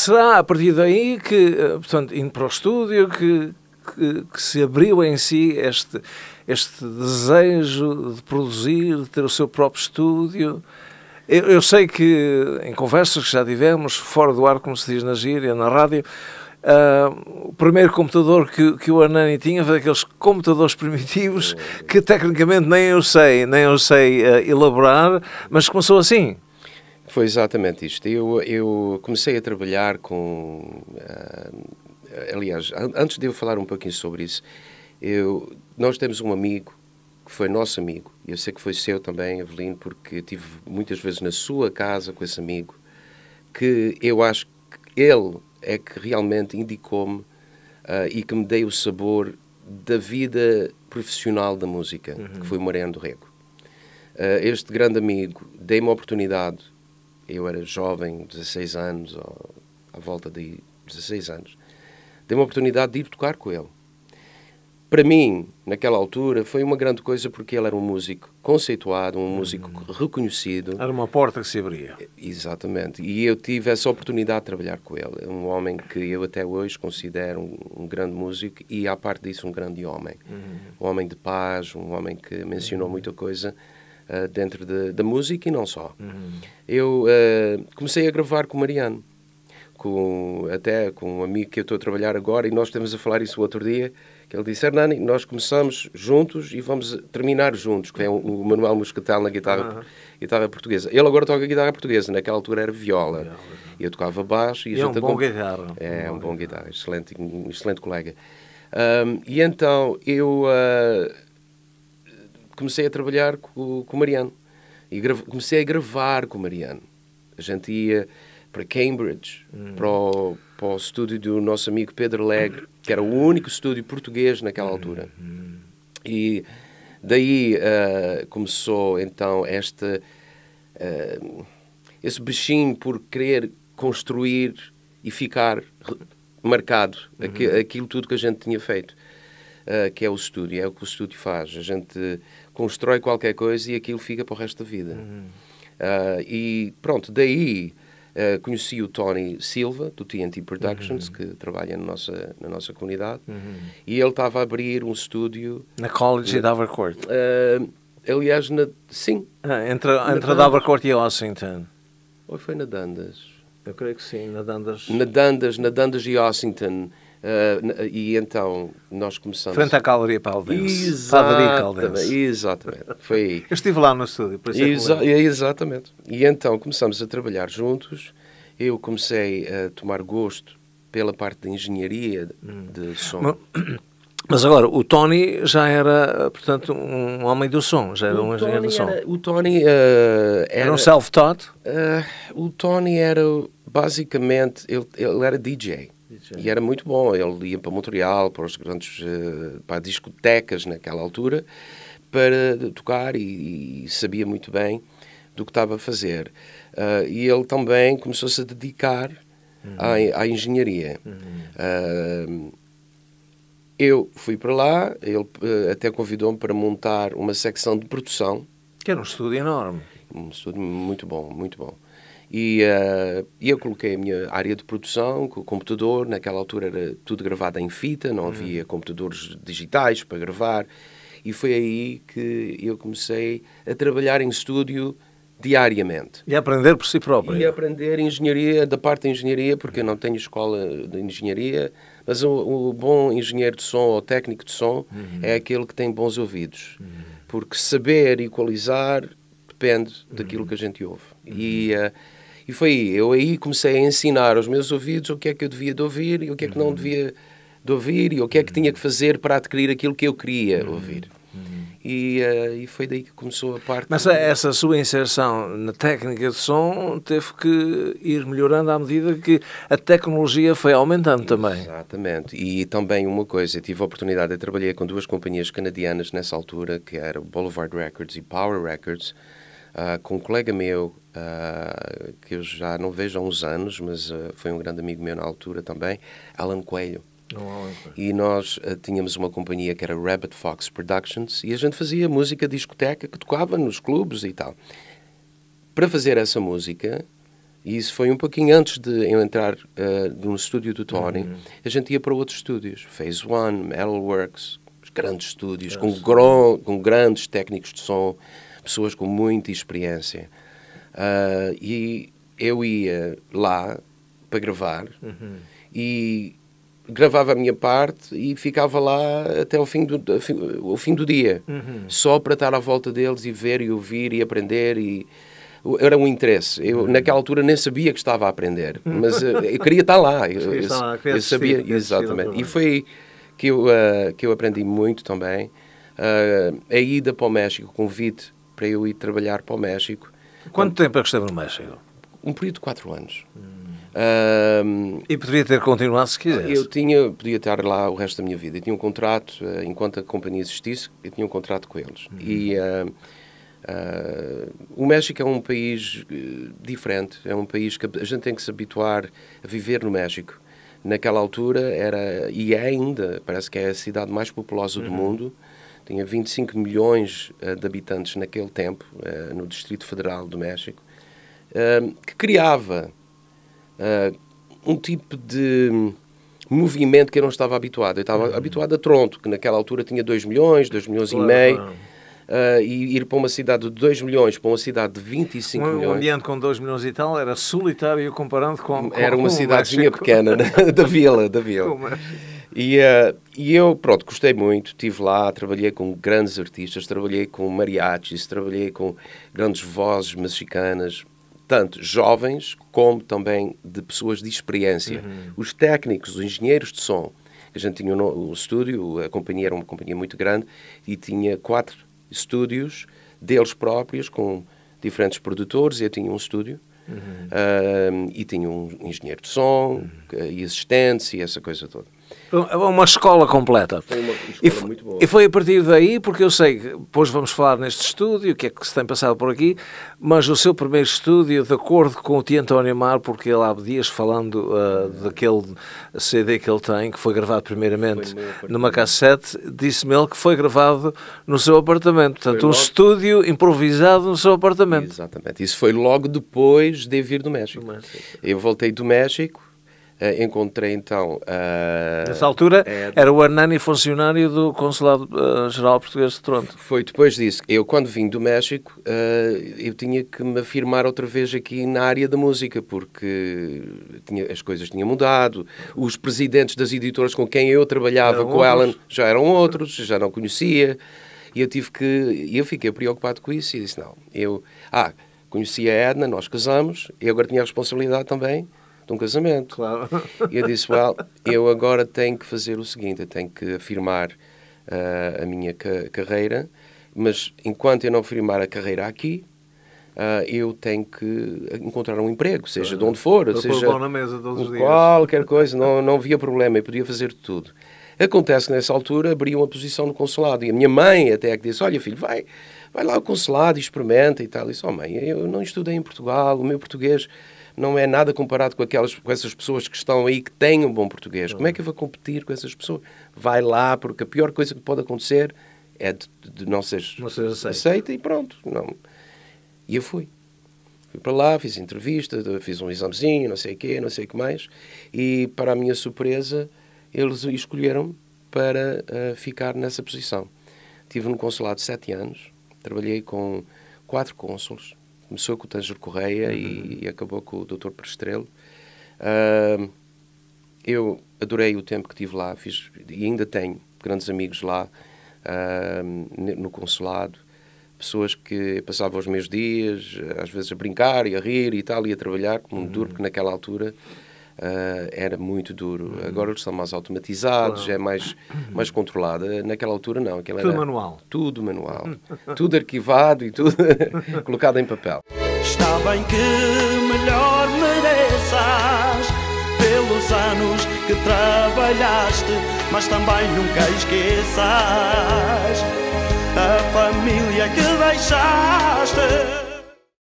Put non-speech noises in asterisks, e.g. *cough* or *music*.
será a partir daí que, eh, portanto, indo para o estúdio, que, que, que, se abriu em si este, este desejo de produzir, de ter o seu próprio estúdio? Eu, eu sei que em conversas que já tivemos, fora do ar, como se diz na gíria, na rádio, Uh, o primeiro computador que, que o Anani tinha foi daqueles computadores primitivos que tecnicamente nem eu sei, nem eu sei uh, elaborar, mas começou assim. Foi exatamente isto. Eu, eu comecei a trabalhar com. Uh, aliás, antes de eu falar um pouquinho sobre isso, eu, nós temos um amigo que foi nosso amigo, e eu sei que foi seu também, Avelino, porque eu tive muitas vezes na sua casa com esse amigo, que eu acho que ele é que realmente indicou-me uh, e que me deu o sabor da vida profissional da música, uhum. que foi o Mariano do Rego. Uh, este grande amigo deu-me a oportunidade eu era jovem, 16 anos, ou, à volta de 16 anos, dei uma oportunidade de ir tocar com ele. Para mim, naquela altura, foi uma grande coisa porque ele era um músico conceituado, um músico hum. reconhecido. Era uma porta que se abria. Exatamente. E eu tive essa oportunidade de trabalhar com ele. É um homem que eu até hoje considero um, um grande músico e, à parte disso, um grande homem. Hum. Um homem de paz, um homem que mencionou hum. muita coisa eh, dentro de, da música e não só. Uhum. Eu uh, comecei a gravar com o Mariano, com, até com um amigo que eu estou a trabalhar agora, e nós estamos a falar isso outro dia, que ele disse, Hernani, nós começamos juntos e vamos terminar juntos, que é o, o Manuel Muscatel na guitarra, uhum. guitarra portuguesa. Ele agora toca guitarra portuguesa, naquela altura era viola. viola. Eu tocava baixo. E, e é um bom guitarra. É, é um bom guitarra, guitarra excelente, um excelente colega. Um, e então eu uh, comecei a trabalhar com, com o Mariano. E comecei a gravar com o Mariano. A gente ia para Cambridge, hum. para, o, para o estúdio do nosso amigo Pedro Alegre, que era o único estúdio português naquela altura. Hum. E daí uh, começou então este, uh, ah, esse bichinho por querer construir e ficar marcado uhum. aqu aquilo tudo que a gente tinha feito, uh, que é o estúdio, é o que o estúdio faz. A gente constrói qualquer coisa e aquilo fica para o resto da vida. Uhum. Uh, e pronto, daí uh, conheci o Tony Silva, do TNT Productions, uhum. que trabalha na nossa, na nossa comunidade, uhum. e ele estava a abrir um estúdio. Na College de Davenport? Uh, aliás, na, sim. Ah, entre na entre Davenport e Washington. Ou foi na Dundas? Eu creio que sim, na Dundas. Na Dundas, na Dundas e Washington. Uh, e então nós começamos. Frente à Caloria Paldense. Exatamente, exatamente. Foi aí. Eu estive lá no estúdio, por isso é Exa é, Exatamente. E então começamos a trabalhar juntos. Eu comecei a tomar gosto pela parte de engenharia hum. de som. Mas, *clears throat* mas agora, o Tony já era, portanto, um homem do som, já era o um engenheiro do som. Era, o Tony uh, era, era, um self-taught? Uh, o Tony era, basicamente, ele, ele era DJ. E era muito bom. Ele ia para Montreal, para os grandes eh, para discotecas naquela altura, para tocar e, e sabia muito bem do que estava a fazer. Uh, e ele também começou-se a dedicar uhum. à, à, engenharia. Uhum. Uh, eu fui para lá, ele uh, até convidou-me para montar uma secção de produção. Que era um estúdio enorme. Um estúdio muito bom, muito bom. E, uh, eu coloquei a minha área de produção com o computador. Naquela altura era tudo gravado em fita, não uhum. havia computadores digitais para gravar. E foi aí que eu comecei a trabalhar em estúdio diariamente. E aprender por si próprio. E aprender engenharia, da parte da engenharia, porque eu não tenho escola de engenharia, mas o, o bom engenheiro de som ou técnico de som uhum. é aquele que tem bons ouvidos. Uhum. Porque saber equalizar depende daquilo uhum. que a gente ouve. Uhum. E. Uh, e foi aí, eu aí comecei a ensinar aos meus ouvidos o que é que eu devia de ouvir e o que é que não uhum. devia de ouvir e o que é que tinha que fazer para adquirir aquilo que eu queria uhum. ouvir. Uhum. E, uh, e, foi daí que começou a parte. Mas essa sua inserção na técnica de som teve que ir melhorando à medida que a tecnologia foi aumentando também. Exatamente. E também uma coisa, eu tive a oportunidade, de trabalhar com duas companhias canadianas nessa altura, que eram Boulevard Records e Power Records, ah, com um colega meu, uh, que eu já não vejo há uns anos, mas uh, foi um grande amigo meu na altura também, Alan Coelho. E nós tínhamos uma companhia que era Rabbit Fox Productions e a gente fazia música discoteca que tocava nos clubes e tal. Para fazer essa música, e isso foi um pouquinho antes de eu entrar uh, estúdio do Tony. Uhum. A gente ia para outros estúdios, Phase One, Metalworks, os grandes estúdios, com, grandes técnicos de som, pessoas com muita experiência. Uh, e eu ia lá para gravar uhum. e gravava a minha parte e ficava lá até o fim do, o fim do dia, uhum. só para estar à volta deles e ver e ouvir e aprender e era um interesse. Eu, uhum. Naquela altura nem sabia que estava a aprender, mas *laughs* eu, eh, eu queria estar lá. Eu, eu, eu sabia, exatamente. E foi que eu, uh, que eu aprendi muito também. Uh, a ida para o México, o convite para eu ir trabalhar para o México. Quanto tempo é que esteve no México? Um período de quatro anos. Hum. Uh, e poderia ter continuado se quisesse? Eu tinha, podia estar lá o resto da minha vida. Eu tinha um contrato, eh, enquanto a companhia existisse, eu tinha um contrato com eles. Hum. E uh, Uh, o México é um país eh, diferente, é um país que a gente tem que se habituar a viver no México. Naquela altura era, e é ainda, parece que é a cidade mais populosa uhum. do mundo tinha 25 milhões eh, de habitantes naquele tempo, eh, no Distrito Federal do México, eh, que criava um tipo de movimento que eu não estava habituado. Eu estava uhum. habituado a Toronto, que naquela altura tinha 2 milhões, 2 milhões claro. e meio. Uh, e ir para uma cidade de 2 milhões para uma cidade de 25 um, milhões. Um ambiente com 2 milhões e tal era solitário comparando com. com era uma cidadezinha pequena né? *laughs* da vila. Da vila. *laughs* E, uh, e eu, pronto, gostei muito, estive lá, trabalhei com grandes artistas, trabalhei com mariachis, trabalhei com grandes vozes mexicanas, tanto jovens como também de pessoas de experiência. Uhum. Os técnicos, os engenheiros de som, a gente tinha o um estúdio, a companhia era uma companhia muito grande e tinha quatro estúdios deles próprios com diferentes produtores. Eu tinha um estúdio uhum. uh, e tinha um engenheiro de som uhum. e assistentes e essa coisa toda. Uma escola completa. Foi uma escola e, muito boa. e foi a partir daí, porque eu sei que depois vamos falar neste estúdio, o que é que se tem passado por aqui, mas o seu primeiro estúdio, de acordo com o Tia António Mar, porque ele há dias falando uh, daquele CD que ele tem, que foi gravado primeiramente foi numa cassete, disse-me ele que foi gravado no seu apartamento. Portanto, um estúdio improvisado no seu apartamento. Exatamente. Isso foi logo depois de vir do México. Do México. Eu voltei do México Uh, encontrei então. Uh, Nessa altura é, era o Hernani funcionário do Consulado-Geral eh, Português de Toronto. Foi depois disso. Eu, quando vim do México, eu tinha que me afirmar outra vez aqui na área da música, porque tinha, as coisas tinham mudado, os presidentes das editoras com quem eu trabalhava, eram com outros. Alan, já eram outros, já não conhecia. E eu tive que. Eu fiquei preocupado com isso e disse: não, eu. Ah, conhecia a Edna, nós casamos, eu agora tinha a responsabilidade também de um casamento. Claro. E eu disse, well, eu agora tenho que fazer o seguinte, eu tenho que afirmar uh, a minha ca carreira, mas enquanto eu não afirmar a carreira aqui, Uh, eu tenho que encontrar um emprego, seja de onde for, Estou seja na mesa todos os dias. qualquer coisa, não, não havia problema, eu podia fazer tudo. Acontece que nessa altura abri uma posição no consulado e a minha mãe até é que disse, olha filho, vai, vai lá ao consulado, experimenta e tal. E disse, oh mãe, eu não estudei em Portugal, o meu português não é nada comparado com aquelas com essas pessoas que estão aí que têm um bom português. Como é que eu vou competir com essas pessoas? Vai lá, porque a pior coisa que pode acontecer é de, de não ser aceita e pronto. Não. E eu fui. Fui para lá, fiz entrevista, fiz um examezinho, não sei o quê, não sei o que mais. E, para a minha surpresa, eles escolheram para uh, ficar nessa posição. Tive no consulado sete anos, Trabalhei com quatro cônsules. Começou com o Tanger Correia uhum. e, e, acabou com o Dr. Prestrelo. Uh, eu adorei o tempo que tive lá. Fiz, e ainda tenho grandes amigos lá, uh, no consulado. Pessoas que passavam os meus dias, às vezes a brincar e a rir e tal, e a trabalhar como um uhum. duro, porque naquela altura Uh, era muito duro. Uhum. Agora eles são mais automatizados, uhum. é mais, mais controlada. Naquela altura, não. Aquela tudo manual. Tudo manual. *laughs* tudo arquivado e tudo *laughs* colocado em papel. Está bem que melhor mereças pelos anos que trabalhaste, mas também nunca esqueças a família que deixaste.